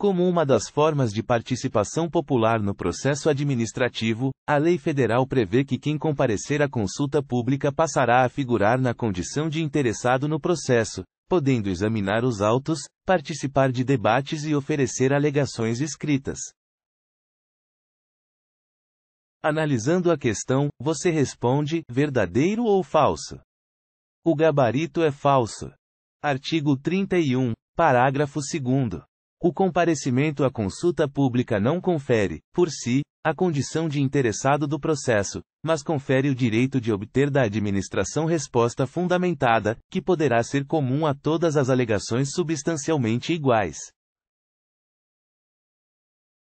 Como uma das formas de participação popular no processo administrativo, a lei federal prevê que quem comparecer à consulta pública passará a figurar na condição de interessado no processo, podendo examinar os autos, participar de debates e oferecer alegações escritas. Analisando a questão, você responde: verdadeiro ou falso? O gabarito é falso. Artigo 31, parágrafo 2. O comparecimento à consulta pública não confere, por si, a condição de interessado do processo, mas confere o direito de obter da administração resposta fundamentada, que poderá ser comum a todas as alegações substancialmente iguais.